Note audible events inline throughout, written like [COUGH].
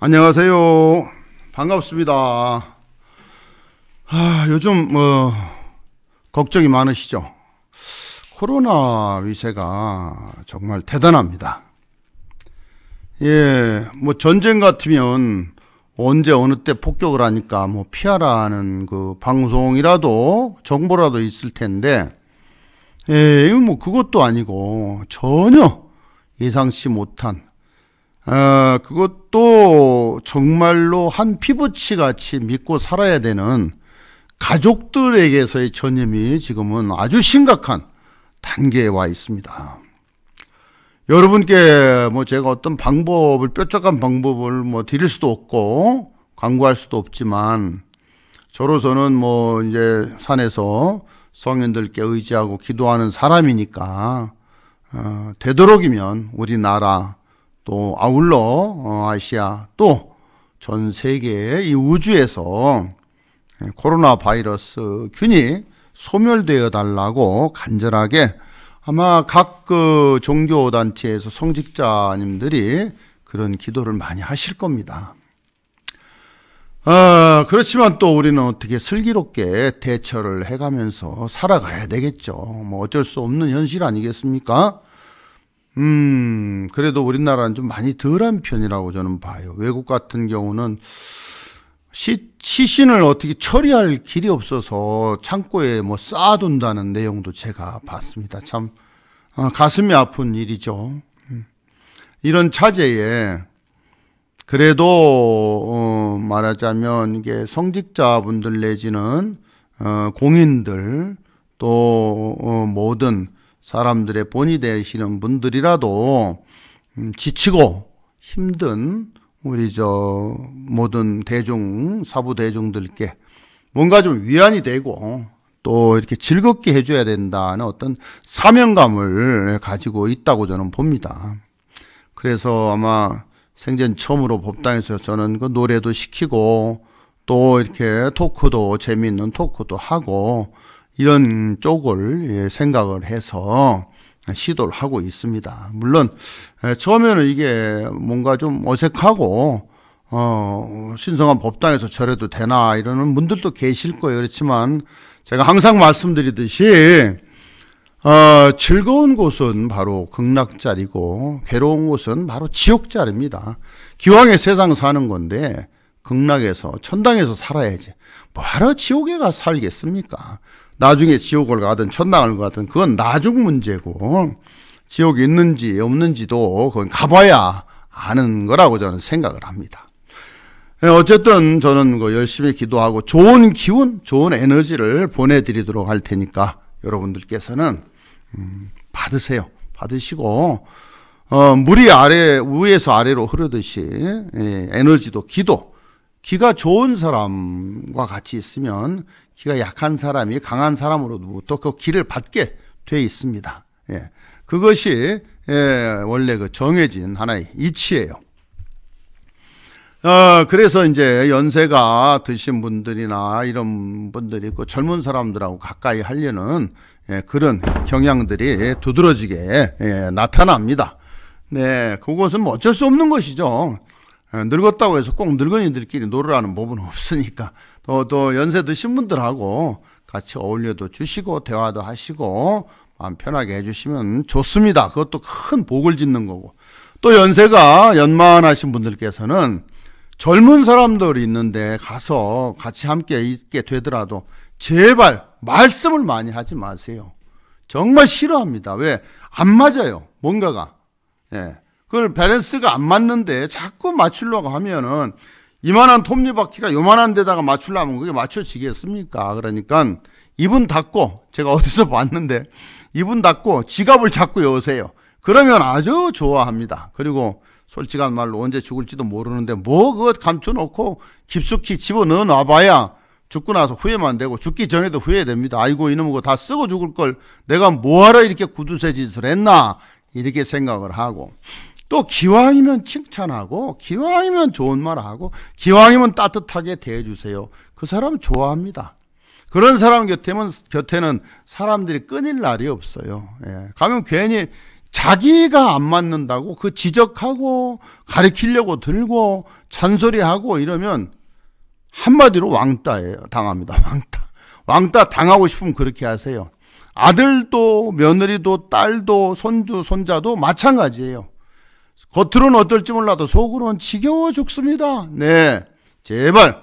안녕하세요. 반갑습니다. 아, 요즘 뭐 걱정이 많으시죠? 코로나 위세가 정말 대단합니다. 예, 뭐 전쟁 같으면 언제 어느 때 폭격을 하니까 뭐 피하라는 그 방송이라도 정보라도 있을 텐데 예, 뭐 그것도 아니고 전혀 예상치 못한 어, 그것도 정말로 한 피부치 같이 믿고 살아야 되는 가족들에게서의 전염이 지금은 아주 심각한 단계에 와 있습니다. 여러분께 뭐 제가 어떤 방법을 뾰족한 방법을 뭐 드릴 수도 없고 광고할 수도 없지만 저로서는 뭐 이제 산에서 성인들께 의지하고 기도하는 사람이니까 어, 되도록이면 우리나라 또 아울러 어, 아시아 또 전 세계 이 우주에서 예, 코로나 바이러스 균이 소멸되어 달라고 간절하게 아마 각 그 종교 단체에서 성직자님들이 그런 기도를 많이 하실 겁니다. 아, 그렇지만 또 우리는 어떻게 슬기롭게 대처를 해가면서 살아가야 되겠죠. 뭐 어쩔 수 없는 현실 아니겠습니까? 음, 그래도 우리나라는 좀 많이 덜한 편이라고 저는 봐요. 외국 같은 경우는 시, 시신을 어떻게 처리할 길이 없어서 창고에 뭐 쌓아둔다는 내용도 제가 봤습니다. 참 아, 가슴이 아픈 일이죠. 음. 이런 차제에 그래도 어, 말하자면 이게 성직자분들 내지는 어, 공인들 또 어, 모든 사람들의 본이 되시는 분들이라도 음, 지치고 힘든 우리 저 모든 대중 사부 대중들께 뭔가 좀 위안이 되고 또 이렇게 즐겁게 해줘야 된다는 어떤 사명감을 가지고 있다고 저는 봅니다. 그래서 아마 생전 처음으로 법당에서 저는 그 노래도 시키고 또 이렇게 토크도 재미있는 토크도 하고 이런 쪽을 예, 생각을 해서 시도를 하고 있습니다. 물론 예, 처음에는 이게 뭔가 좀 어색하고 어, 신성한 법당에서 절해도 되나 이러는 분들도 계실 거예요. 그렇지만 제가 항상 말씀드리듯이 어, 즐거운 곳은 바로 극락자리고 괴로운 곳은 바로 지옥자리입니다. 기왕의 세상 사는 건데 극락에서 천당에서 살아야지 뭐하러 지옥에 가 살겠습니까? 나중에 지옥을 가든 천당을 가든 그건 나중 문제고 지옥이 있는지 없는지도 그건 가봐야 아는 거라고 저는 생각을 합니다. 예, 어쨌든 저는 그 열심히 기도하고 좋은 기운, 좋은 에너지를 보내드리도록 할 테니까 여러분들께서는 음, 받으세요. 받으시고 어, 물이 아래 위에서 아래로 흐르듯이 예, 에너지도 기도, 기가 좋은 사람과 같이 있으면 키가 약한 사람이 강한 사람으로부터 그 길을 받게 돼 있습니다. 예. 그것이 예, 원래 그 정해진 하나의 이치예요. 어, 그래서 이제 연세가 드신 분들이나 이런 분들이 있고 젊은 사람들하고 가까이 하려는 예, 그런 경향들이 두드러지게 예, 나타납니다. 네, 그것은 뭐 어쩔 수 없는 것이죠. 예, 늙었다고 해서 꼭 늙은이들끼리 놀으라는 법은 없으니까 어, 또 연세 드신 분들하고 같이 어울려도 주시고 대화도 하시고 마음 편하게 해주시면 좋습니다. 그것도 큰 복을 짓는 거고 또 연세가 연만하신 분들께서는 젊은 사람들이 있는데 가서 같이 함께 있게 되더라도 제발 말씀을 많이 하지 마세요. 정말 싫어합니다. 왜? 안 맞아요. 뭔가가. 예. 그걸 밸런스가 안 맞는데 자꾸 맞추려고 하면은 이만한 톱니바퀴가 요만한 데다가 맞추려면 그게 맞춰지겠습니까? 그러니까 이분 닫고 제가 어디서 [LAUGHS] 봤는데 이분 닫고 지갑을 자꾸 여세요. 그러면 아주 좋아합니다. 그리고 솔직한 말로 언제 죽을지도 모르는데 뭐그거 감춰놓고 깊숙이 집어넣어 놔봐야 죽고 나서 후회만 되고 죽기 전에도 후회됩니다. 아이고 이놈의 다 쓰고 죽을 걸 내가 뭐하러 이렇게 구두쇠 짓을 했나 이렇게 생각을 하고 또 기왕이면 칭찬하고 기왕이면 좋은 말 하고 기왕이면 따뜻하게 대해주세요. 그 사람 좋아합니다. 그런 사람 곁에는, 곁에는 사람들이 끊일 날이 없어요. 예. 가면 괜히 자기가 안 맞는다고 그 지적하고 가리키려고 들고 잔소리하고 이러면 한마디로 왕따예요. 당합니다. [LAUGHS] 왕따. 왕따 당하고 싶으면 그렇게 하세요. 아들도 며느리도 딸도 손주 손자도 마찬가지예요. 겉으로는 어떨지 몰라도 속으로는 지겨워 죽습니다. 네. 제발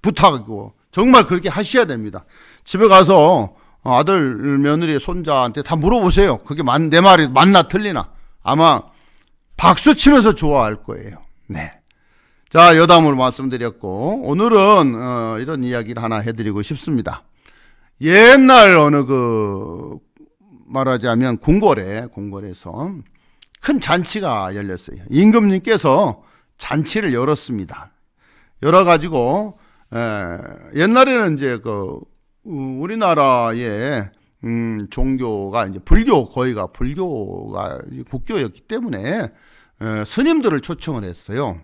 부탁하고 정말 그렇게 하셔야 됩니다. 집에 가서 어, 아들 며느리 손자한테 다 물어보세요. 그게 만, 내 말이 맞나 틀리나 아마 박수 치면서 좋아할 거예요. 네. 자 여담으로 말씀드렸고 오늘은 어, 이런 이야기를 하나 해드리고 싶습니다. 옛날 어느 그 말하자면 궁궐에 궁궐에서 큰 잔치가 열렸어요. 임금님께서 잔치를 열었습니다. 열어가지고, 에, 옛날에는 이제 그, 우리나라의, 음, 종교가 이제 불교, 거의가 불교가 국교였기 때문에, 에, 스님들을 초청을 했어요.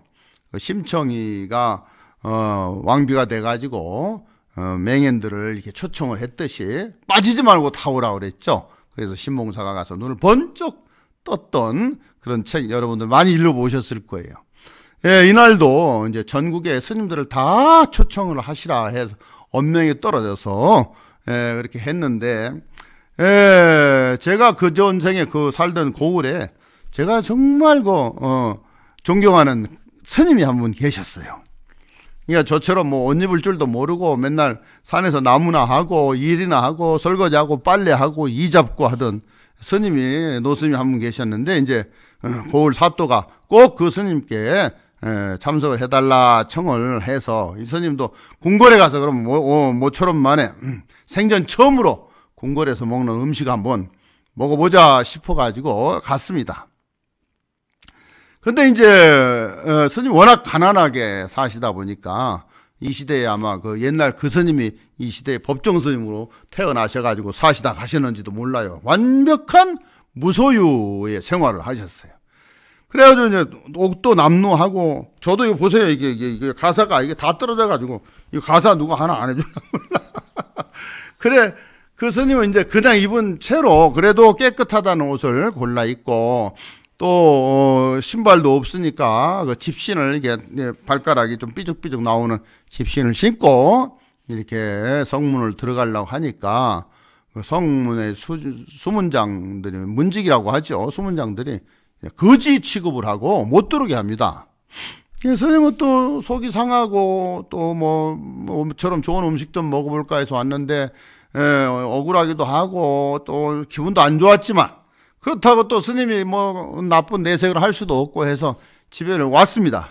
그 심청이가, 어, 왕비가 돼가지고, 어, 맹인들을 이렇게 초청을 했듯이 빠지지 말고 타오라 그랬죠. 그래서 신봉사가 가서 눈을 번쩍 떴던 그런 책 여러분들 많이 읽어보셨을 거예요. 예, 이날도 이제 전국의 스님들을 다 초청을 하시라 해서 엄명이 떨어져서 예, 그렇게 했는데 예, 제가 그 전생에 그 살던 고을에 제가 정말 그 어, 존경하는 스님이 한 분 계셨어요. 그러니까 저처럼 뭐 옷 입을 줄도 모르고 맨날 산에서 나무나 하고 일이나 하고 설거지하고 빨래하고 이 잡고 하던 스님이 노스님이 한 분 계셨는데 이제 어, 고을 사또가 꼭 그 스님께 참석을 해달라 청을 해서 이 스님도 궁궐에 가서 그럼 뭐, 모처럼 만에 생전 처음으로 궁궐에서 먹는 음식 한번 먹어보자 싶어가지고 갔습니다. 근데 이제 어, 스님 워낙 가난하게 사시다 보니까 이 시대에 아마 그 옛날 그 스님이 이 시대에 법정 스님으로 태어나셔가지고 사시다 가셨는지도 몰라요. 완벽한 무소유의 생활을 하셨어요. 그래가지고 이제 옥도 남루하고 저도 이거 보세요 이게, 이게, 이게 가사가 이게 다 떨어져가지고 이 가사 누가 하나 안 해주나 몰라. [LAUGHS] 그래 그 스님은 이제 그냥 입은 채로 그래도 깨끗하다는 옷을 골라 입고 또 어, 신발도 없으니까 그 집신을 이게 렇 예, 발가락이 좀 삐죽삐죽 나오는 집신을 신고 이렇게 성문을 들어가려고 하니까 그 성문의 수, 수문장들이 문직이라고 하죠. 수문장들이 거지 취급을 하고 못 들어오게 합니다. 선생님은 뭐 또 속이 상하고 또뭐 뭐처럼 좋은 음식 좀 먹어볼까 해서 왔는데 에, 예, 억울하기도 하고 또 기분도 안 좋았지만 그렇다고 또 스님이 뭐 나쁜 내색을 할 수도 없고 해서 집에 왔습니다.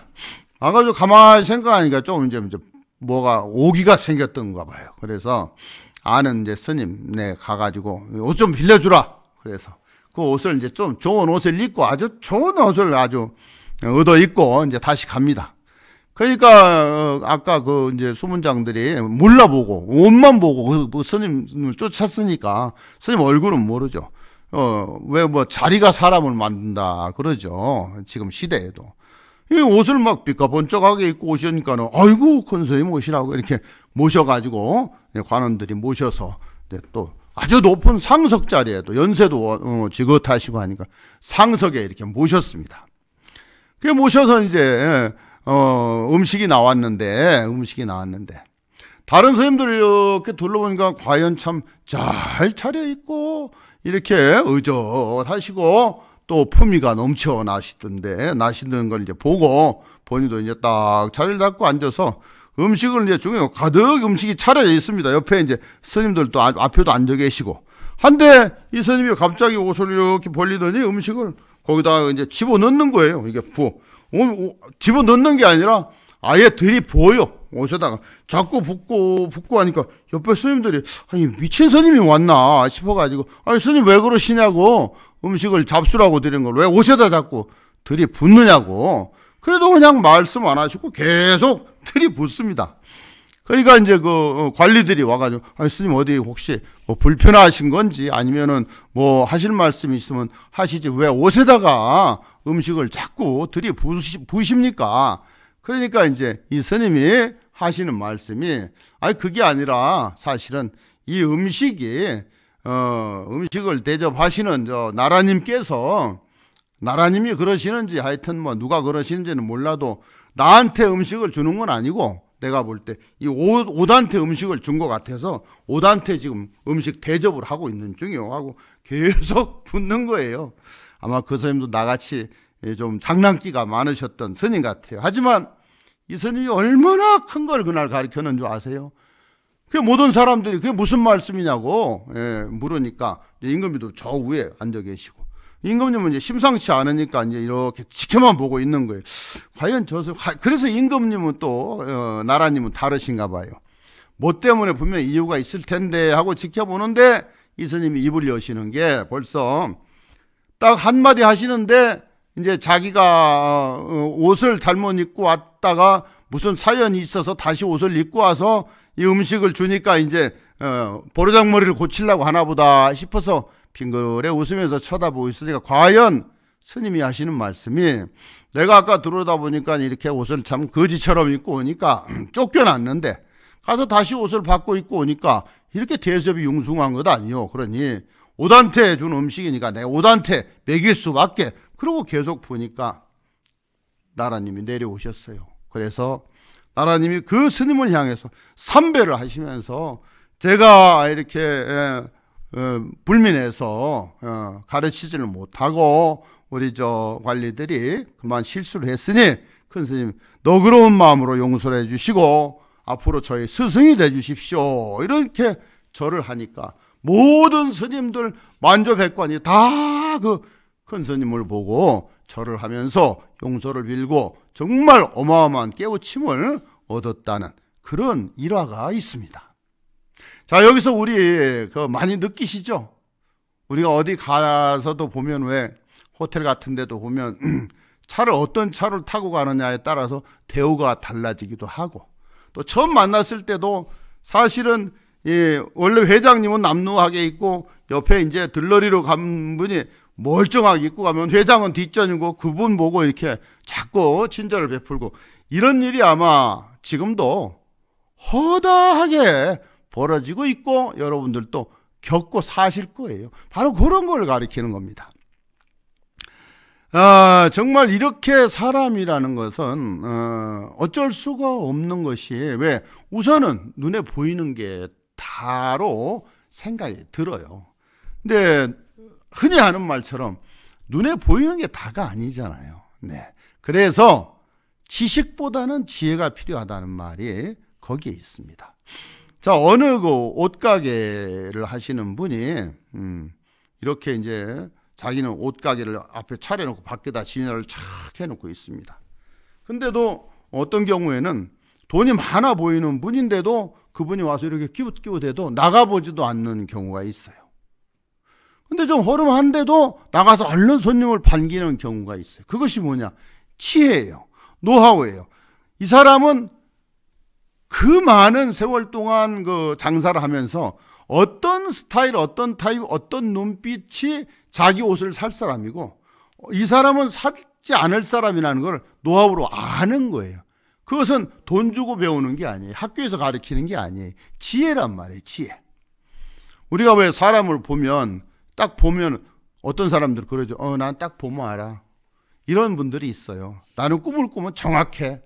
와가지고 가만히 생각하니까 좀 이제 이제 뭐가 오기가 생겼던가 봐요. 그래서 아는 이제 스님 네 가가지고 옷 좀 빌려주라. 그래서 그 옷을 이제 좀 좋은 옷을 입고 아주 좋은 옷을 아주 얻어 입고 이제 다시 갑니다. 그러니까 어, 아까 그 이제 수문장들이 몰라보고 옷만 보고 그, 그 스님을 쫓았으니까 스님 얼굴은 모르죠. 어, 왜 뭐 자리가 사람을 만든다 그러죠. 지금 시대에도. 이 옷을 막 삐까번쩍하게 입고 오시니까는 아이고 큰소님 모이라고 이렇게 모셔가지고 예, 관원들이 모셔서 또 아주 높은 상석 자리에도 연세도 어, 지긋하시고 하니까 상석에 이렇게 모셨습니다. 그 모셔서 이제 어, 음식이 나왔는데 음식이 나왔는데 다른 선생님들 이렇게 둘러보니까 과연 참 잘 차려 입고 이렇게 의젓하시고 또 품위가 넘쳐나시던데 나시는 걸 이제 보고 본인도 이제 딱 자리를 잡고 앉아서 음식을 이제 중에 가득 음식이 차려져 있습니다. 옆에 이제 스님들도 앞에도 앉아 계시고 한데 이 스님이 갑자기 옷을 이렇게 벌리더니 음식을 거기다가 이제 집어 넣는 거예요. 이게 부 집어 넣는 게 아니라 아예 들이 부어요. 오셔다가 자꾸 붓고붓고 하니까 옆에 스님들이 아니 미친 스님이 왔나 싶어가지고 아니 스님 왜 그러시냐고 음식을 잡수라고 드린 걸 왜 오셔다 자꾸 들이 붓느냐고 그래도 그냥 말씀 안 하시고 계속 들이 붓습니다 그러니까 이제 그 어, 관리들이 와가지고 아니 스님 어디 혹시 뭐 불편하신 건지 아니면은 뭐 하실 말씀이 있으면 하시지 왜 옷에다가 음식을 자꾸 들이 부십니까? 그러니까 이제 이 스님이 하시는 말씀이 아니 그게 아니라 사실은 이 음식이 어 음식을 대접하시는 저 나라님께서 나라님이 그러시는지 하여튼 뭐 누가 그러시는지는 몰라도 나한테 음식을 주는 건 아니고 내가 볼 때 이 오단테 음식을 준 것 같아서 오단테 지금 음식 대접을 하고 있는 중이요 하고 계속 [LAUGHS] 붙는 거예요. 아마 그 선생님도 나같이 좀 장난기가 많으셨던 스님 같아요. 하지만 예수님이 얼마나 큰 걸 그날 가르쳤는 줄 아세요? 그 모든 사람들이 그게 무슨 말씀이냐고 예, 물으니까 임금님도 저 위에 앉아 계시고 임금님은 이제 심상치 않으니까 이제 이렇게 지켜만 보고 있는 거예요. 과연 저 그래서 임금님은 또 어, 나라님은 다르신가 봐요. 뭐 때문에 분명 이유가 있을 텐데 하고 지켜보는데 이스님이 입을 여시는 게 벌써 딱 한마디 하시는데 이제 자기가 어, 어, 옷을 잘못 입고 왔다가 무슨 사연이 있어서 다시 옷을 입고 와서 이 음식을 주니까 이제 어, 보르장머리를 고치려고 하나 보다 싶어서 빙그레 웃으면서 쳐다보고 있으니까 과연 스님이 하시는 말씀이 내가 아까 들어오다 보니까 이렇게 옷을 참 거지처럼 입고 오니까 [CLEARS THROAT] 쫓겨났는데 가서 다시 옷을 받고 입고 오니까 이렇게 대접이 융숭한 것 아니요. 그러니 옷단테준 음식이니까 내옷단테 먹일 수밖에 그리고 계속 보니까 나라님이 내려오셨어요. 그래서 나라님이 그 스님을 향해서 삼배를 하시면서 제가 이렇게 에, 예, 에, 어, 불민해서 어, 가르치지를 못하고 우리 저 관리들이 그만 실수를 했으니 큰 스님 너그러운 마음으로 용서를 해주시고 앞으로 저희 스승이 되주십시오. 이렇게 절을 하니까 모든 스님들 만조백관이 다그 큰 스님을 보고 절을 하면서 용서를 빌고 정말 어마어마한 깨우침을 얻었다는 그런 일화가 있습니다. 자, 여기서 우리 그 많이 느끼시죠? 우리가 어디 가서도 보면 왜 호텔 같은 데도 보면 [CLEARS THROAT] 차를 어떤 차를 타고 가느냐에 따라서 대우가 달라지기도 하고 또 처음 만났을 때도 사실은 예, 원래 회장님은 남루하게 있고 옆에 이제 들러리로 간 분이 멀쩡하게 입고 가면 회장은 뒷전이고 그분 보고 이렇게 자꾸 친절을 베풀고 이런 일이 아마 지금도 허다하게 벌어지고 있고 여러분들도 겪고 사실 거예요. 바로 그런 걸 가리키는 겁니다. 아, 정말 이렇게 사람이라는 것은 어, 어쩔 수가 없는 것이 왜 우선은 눈에 보이는 게 다로 생각이 들어요. 근데 흔히 하는 말처럼 눈에 보이는 게 다가 아니잖아요. 네. 그래서 지식보다는 지혜가 필요하다는 말이 거기에 있습니다. 자, 어느 그 옷가게를 하시는 분이, 음, 이렇게 이제 자기는 옷가게를 앞에 차려놓고 밖에다 진열을 착 해놓고 있습니다. 근데도 어떤 경우에는 돈이 많아 보이는 분인데도 그분이 와서 이렇게 끼웃끼웃해도 나가보지도 않는 경우가 있어요. 근데 좀 허름한데도 나가서 얼른 손님을 반기는 경우가 있어요. 그것이 뭐냐? 치예요. 노하우예요. 이 사람은 그 많은 세월 동안 그 장사를 하면서 어떤 스타일, 어떤 타입, 어떤 눈빛이 자기 옷을 살 사람이고 이 사람은 사지 않을 사람이라는 걸 노하우로 아는 거예요. 그것은 돈 주고 배우는 게 아니에요. 학교에서 가르치는 게 아니에요. 지혜란 말이에요. 지혜. 우리가 왜 사람을 보면 딱 보면 어떤 사람들 그러죠. 어, 난 딱 보면 알아. 이런 분들이 있어요. 나는 꿈을 꾸면 정확해.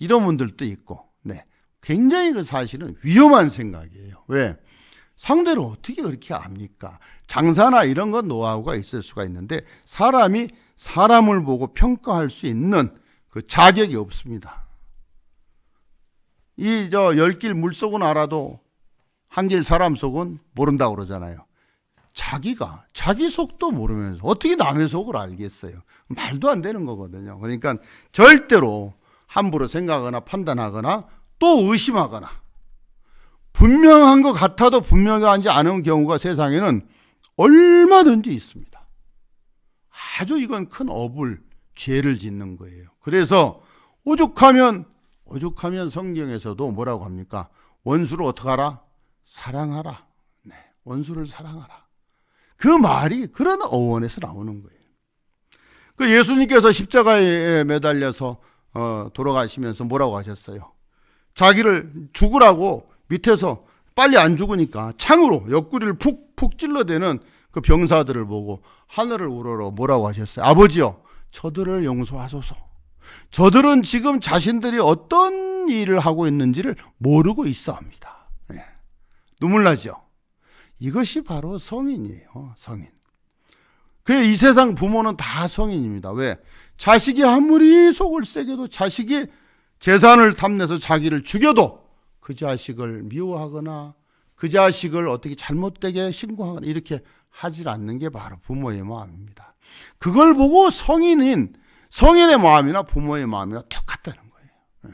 이런 분들도 있고. 네. 굉장히 그 사실은 위험한 생각이에요. 왜? 상대를 어떻게 그렇게 압니까? 장사나 이런 건 노하우가 있을 수가 있는데 사람이 사람을 보고 평가할 수 있는 그 자격이 없습니다. 이 저 열 길 물속은 알아도 한 길 사람 속은 모른다 고 그러잖아요. 자기가 자기 속도 모르면서 어떻게 남의 속을 알겠어요. 말도 안 되는 거거든요. 그러니까 절대로 함부로 생각하거나 판단하거나 또 의심하거나 분명한 것 같아도 분명하지 않은 경우가 세상에는 얼마든지 있습니다. 아주 이건 큰 업을 죄를 짓는 거예요. 그래서 오죽하면 오죽하면 성경에서도 뭐라고 합니까? 원수를 어떻게 하라? 사랑하라. 네, 원수를 사랑하라. 그 말이 그런 어원에서 나오는 거예요. 그 예수님께서 십자가에 매달려서 어, 돌아가시면서 뭐라고 하셨어요? 자기를 죽으라고 밑에서 빨리 안 죽으니까 창으로 옆구리를 푹푹 찔러대는 그 병사들을 보고 하늘을 우러러 뭐라고 하셨어요? 아버지요, 저들을 용서하소서. 저들은 지금 자신들이 어떤 일을 하고 있는지를 모르고 있어 합니다. 네. 눈물 나죠? 이것이 바로 성인이에요. 성인. 그 이 세상 부모는 다 성인입니다. 왜? 자식이 아무리 속을 세게도 자식이 재산을 탐내서 자기를 죽여도 그 자식을 미워하거나 그 자식을 어떻게 잘못되게 신고하거나 이렇게 하질 않는 게 바로 부모의 마음입니다. 그걸 보고 성인인 성인의 마음이나 부모의 마음이나 똑같다는 거예요. 예.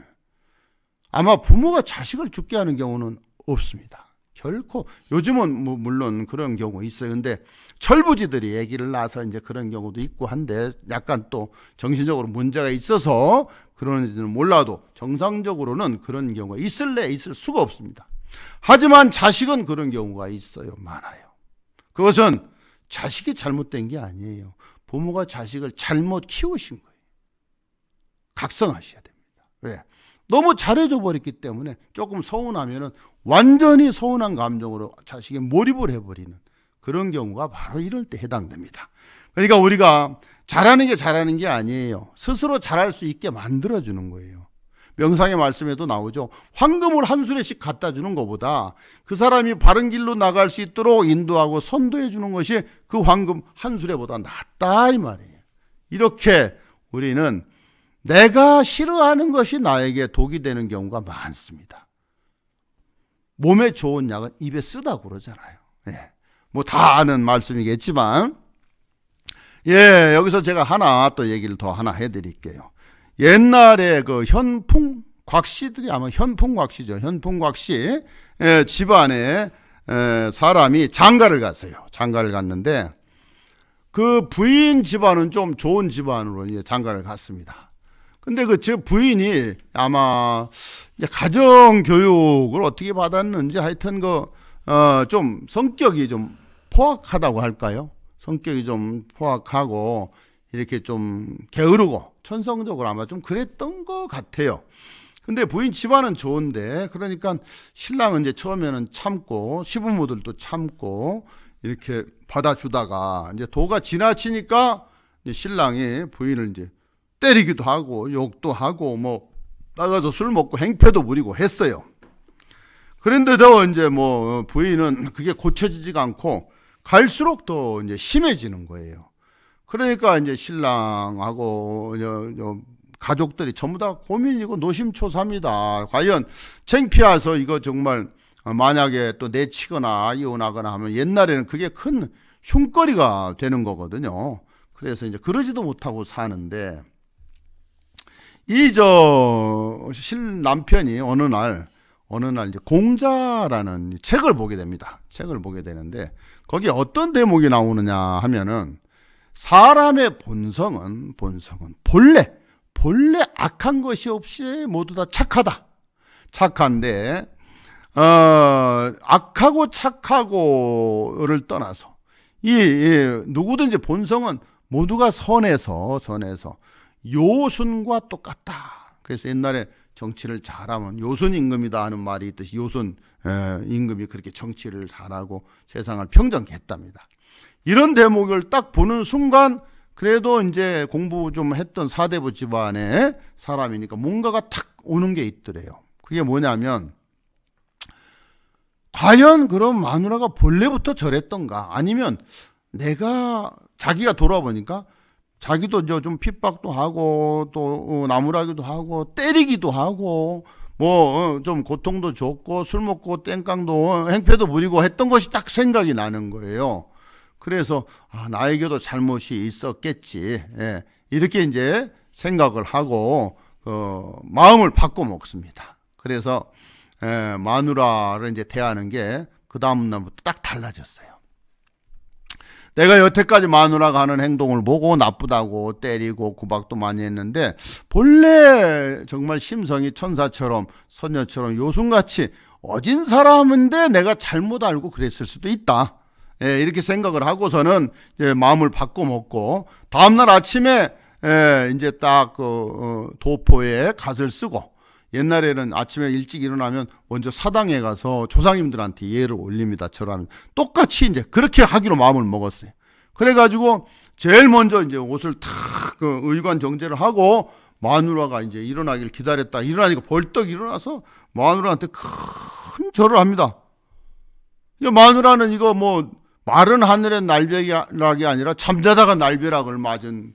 아마 부모가 자식을 죽게 하는 경우는 없습니다. 결코 요즘은 뭐 물론 그런 경우 있어요. 근데 철부지들이 얘기를나아서 이제 그런 경우도 있고 한데 약간 또 정신적으로 문제가 있어서 그런지는 몰라도 정상적으로는 그런 경우가 있을래 있을 수가 없습니다. 하지만 자식은 그런 경우가 있어요. 많아요. 그것은 자식이 잘못된 게 아니에요. 부모가 자식을 잘못 키우신 거예요. 각성하셔야 됩니다. 왜? 너무 잘해줘 버렸기 때문에 조금 서운하면은 완전히 서운한 감정으로 자식에 몰입을 해버리는 그런 경우가 바로 이럴 때 해당됩니다. 그러니까 우리가 잘하는 게 잘하는 게 아니에요. 스스로 잘할 수 있게 만들어주는 거예요. 명상의 말씀에도 나오죠. 황금을 한 수레씩 갖다 주는 것보다 그 사람이 바른 길로 나갈 수 있도록 인도하고 선도해 주는 것이 그 황금 한 수레보다 낫다 이 말이에요. 이렇게 우리는 내가 싫어하는 것이 나에게 독이 되는 경우가 많습니다. 몸에 좋은 약은 입에 쓰다고 그러잖아요. 예. 뭐 다 아는 말씀이겠지만, 예, 여기서 제가 하나 또 얘기를 더 하나 해드릴게요. 옛날에 그 현풍 곽씨들이 아마 현풍 곽씨죠. 현풍 곽씨 예, 집안에 예, 사람이 장가를 갔어요. 장가를 갔는데 그 부인 집안은 좀 좋은 집안으로 이제 장가를 갔습니다. 근데 그 제 부인이 아마 이제 가정 교육을 어떻게 받았는지 하여튼 그어좀 성격이 좀 포악하다고 할까요? 성격이 좀 포악하고 이렇게 좀 게으르고 천성적으로 아마 좀 그랬던 것 같아요. 근데 부인 집안은 좋은데 그러니까 신랑은 이제 처음에는 참고 시부모들도 참고 이렇게 받아주다가 이제 도가 지나치니까 이제 신랑이 부인을 이제 때리기도 하고 욕도 하고 뭐 나가서 술 먹고 행패도 부리고 했어요. 그런데도 이제 뭐 부인은 그게 고쳐지지가 않고 갈수록 더 이제 심해지는 거예요. 그러니까 이제 신랑하고 가족들이 전부 다 고민이고 노심초사입니다. 과연 창피해서 이거 정말 만약에 또 내치거나 이혼하거나 하면 옛날에는 그게 큰 흉거리가 되는 거거든요. 그래서 이제 그러지도 못하고 사는데 이저 신남편이 어느 날 어느 날 이제 공자라는 책을 보게 됩니다. 책을 보게 되는데 거기 어떤 대목이 나오느냐 하면은 사람의 본성은 본성은 본래 본래 악한 것이 없이 모두 다 착하다. 착한데 어, 악하고 착하고를 떠나서 이, 이 누구든지 본성은 모두가 선해서 선해서 요순과 똑같다. 그래서 옛날에 정치를 잘하면 요순 임금이다 하는 말이 있듯이 요순 임금이 그렇게 정치를 잘하고 세상을 평정했답니다. 이런 대목을 딱 보는 순간 그래도 이제 공부 좀 했던 사대부 집안의 사람이니까 뭔가가 탁 오는 게 있더래요. 그게 뭐냐면 과연 그럼 마누라가 본래부터 저랬던가 아니면 내가 자기가 돌아보니까 자기도 저 좀 핍박도 하고 또 어, 나무라기도 하고 때리기도 하고 뭐좀 어, 고통도 줬고 술 먹고 땡깡도 어, 행패도 부리고 했던 것이 딱 생각이 나는 거예요. 그래서 아, 나에게도 잘못이 있었겠지. 예, 이렇게 이제 생각을 하고 어, 마음을 바꿔 먹습니다. 그래서 예, 마누라를 이제 대하는 게 그 다음 날부터 딱 달라졌어요. 내가 여태까지 마누라가 하는 행동을 보고 나쁘다고 때리고 구박도 많이 했는데 본래 정말 심성이 천사처럼 소녀처럼 요순같이 어진 사람인데 내가 잘못 알고 그랬을 수도 있다. 예, 이렇게 생각을 하고서는 이제 마음을 바꿔 먹고 다음날 아침에 예, 이제 딱그 어, 도포에 갓을 쓰고 옛날에는 아침에 일찍 일어나면 먼저 사당에 가서 조상님들한테 예를 올립니다. 저라면 똑같이 이제 그렇게 하기로 마음을 먹었어요. 그래가지고 제일 먼저 이제 옷을 탁그 의관 정제를 하고 마누라가 이제 일어나길 기다렸다. 일어나니까 벌떡 일어나서 마누라한테 큰 절을 합니다. 마누라는 이거 뭐 마른 하늘의 날벼락이 아니라 잠자다가 날벼락을 맞은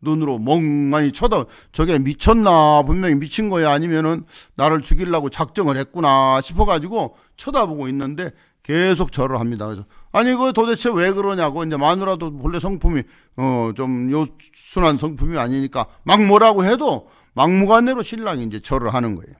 눈으로 멍하니 쳐다 저게 미쳤나 분명히 미친 거야 아니면은 나를 죽이려고 작정을 했구나 싶어가지고 쳐다보고 있는데 계속 절을 합니다. 그래서 아니 그 도대체 왜 그러냐고 이제 마누라도 본래 성품이 어 좀 요순한 성품이 아니니까 막 뭐라고 해도 막무가내로 신랑이 이제 절을 하는 거예요.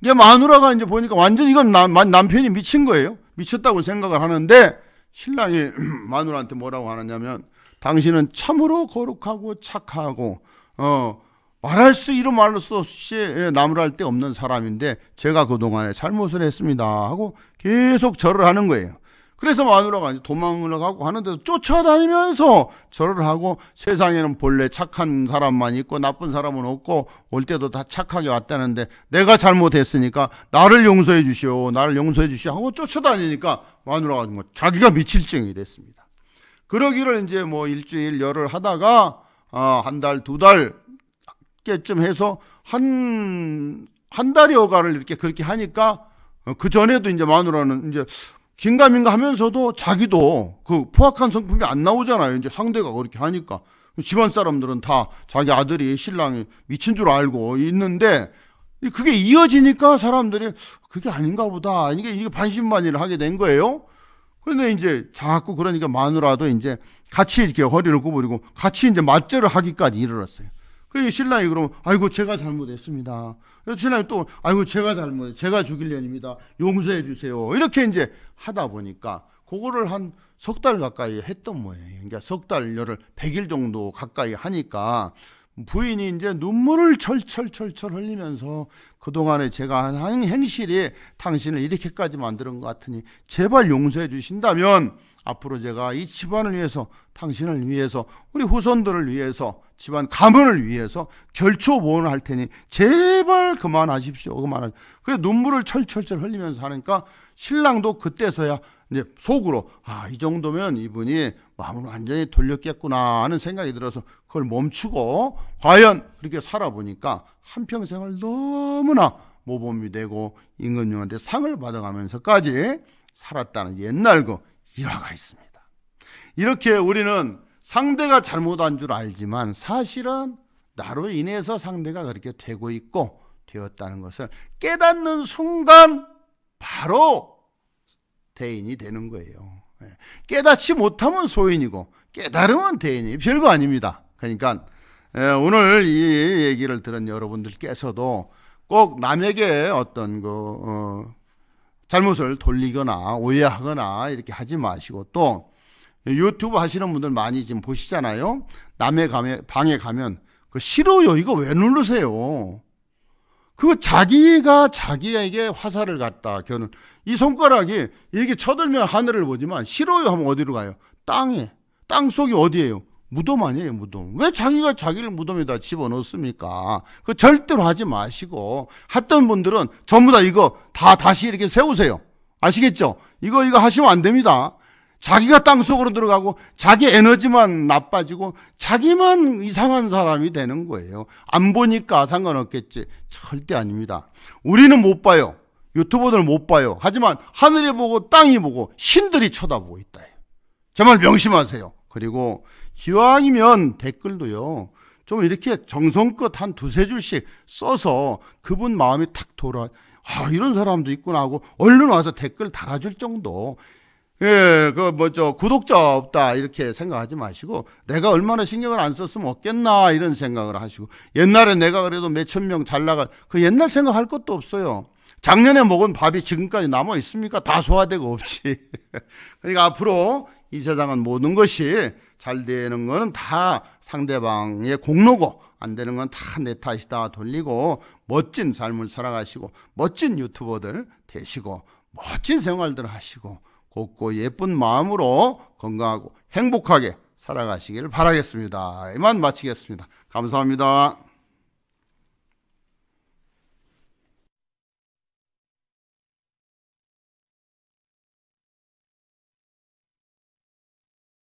이제 마누라가 이제 보니까 완전 이건 남, 남편이 미친 거예요. 미쳤다고 생각을 하는데 신랑이 [CLEARS THROAT] 마누라한테 뭐라고 하느냐면 당신은 참으로 거룩하고 착하고 어 말할 수 이런 말로 없이 나무랄 데 없는 사람인데 제가 그동안에 잘못을 했습니다 하고 계속 절을 하는 거예요. 그래서 마누라가 도망을가고 하는데도 쫓아다니면서 절을 하고 세상에는 본래 착한 사람만 있고 나쁜 사람은 없고 올 때도 다 착하게 왔다는데 내가 잘못했으니까 나를 용서해 주시오 나를 용서해 주시오 하고 쫓아다니니까 마누라가 뭐 자기가 미칠증이 됐습니다. 그러기를 이제 뭐 일주일 열흘 하다가 어, 한 달, 두 달께쯤 해서 한, 한 달여가를 이렇게 그렇게 하니까 어, 그 전에도 이제 마누라는 이제 긴가민가 하면서도 자기도 그 포악한 성품이 안 나오잖아요. 이제 상대가 그렇게 하니까. 집안 사람들은 다 자기 아들이 신랑이 미친 줄 알고 있는데 그게 이어지니까 사람들이 그게 아닌가 보다. 이게, 이게 반신반의를 하게 된 거예요. 근데 이제 자꾸 그러니까 마누라도 이제 같이 이렇게 허리를 구부리고 같이 이제 맞절을 하기까지 이르렀어요. 그 신랑이 그러면 아이고 제가 잘못했습니다. 신랑이 또 아이고 제가 잘못 제가 죽일 년입니다. 용서해 주세요. 이렇게 이제 하다 보니까 그거를 한 석 달 가까이 했던 모양이에요. 그러니까 석 달 열을 백 일 정도 가까이 하니까 부인이 이제 눈물을 철철철철 흘리면서 그동안에 제가 한 행실이 당신을 이렇게까지 만드는 것 같으니 제발 용서해 주신다면 앞으로 제가 이 집안을 위해서 당신을 위해서 우리 후손들을 위해서 집안 가문을 위해서 결초 보원을 할 테니 제발 그만하십시오. 그만하. 그래 눈물을 철철철 흘리면서 하니까 신랑도 그때서야 이제 속으로 아, 이 정도면 이분이 마음을 완전히 돌렸겠구나 하는 생각이 들어서 그걸 멈추고 과연 그렇게 살아보니까 한평생을 너무나 모범이 되고 임금님한테 상을 받아가면서까지 살았다는 옛날 그 일화가 있습니다. 이렇게 우리는 상대가 잘못한 줄 알지만 사실은 나로 인해서 상대가 그렇게 되고 있고 되었다는 것을 깨닫는 순간 바로 대인이 되는 거예요. 예. 깨닫지 못하면 소인이고 깨달으면 대인이 별거 아닙니다. 그러니까 예, 오늘 이 얘기를 들은 여러분들께서도 꼭 남에게 어떤 그 어, 잘못을 돌리거나 오해하거나 이렇게 하지 마시고 또 유튜브 하시는 분들 많이 지금 보시잖아요. 남의 방에 가면 그 싫어요 이거 왜 누르세요? 그 자기가 자기에게 화살을 갖다 겨눈 이 손가락이 이렇게 쳐들면 하늘을 보지만 싫어요 하면 어디로 가요? 땅에. 땅 속이 어디예요? 무덤 아니에요, 무덤. 왜 자기가 자기를 무덤에다 집어넣습니까? 그 절대로 하지 마시고 했던 분들은 전부 다 이거 다 다시 이렇게 세우세요. 아시겠죠? 이거 이거 하시면 안 됩니다. 자기가 땅 속으로 들어가고 자기 에너지만 나빠지고 자기만 이상한 사람이 되는 거예요. 안 보니까 상관없겠지. 절대 아닙니다. 우리는 못 봐요. 유튜버들 못 봐요. 하지만 하늘이 보고 땅이 보고 신들이 쳐다보고 있다. 정말 명심하세요. 그리고 기왕이면 댓글도요. 좀 이렇게 정성껏 한 두세 줄씩 써서 그분 마음이 탁 돌아. 아, 이런 사람도 있구나 하고 얼른 와서 댓글 달아줄 정도. 예, 그, 뭐, 죠 구독자 없다, 이렇게 생각하지 마시고, 내가 얼마나 신경을 안 썼으면 없겠나, 이런 생각을 하시고, 옛날에 내가 그래도 몇천 명 잘 나가, 그 옛날 생각할 것도 없어요. 작년에 먹은 밥이 지금까지 남아 있습니까? 다 소화되고 없지. [LAUGHS] 그러니까 앞으로 이 세상은 모든 것이 잘 되는 거는 다 상대방의 공로고 안 되는 건 다 내 탓이다 돌리고 멋진 삶을 살아가시고 멋진 유튜버들 되시고 멋진 생활들 하시고 곱고 예쁜 마음으로 건강하고 행복하게 살아가시길 바라겠습니다. 이만 마치겠습니다. 감사합니다.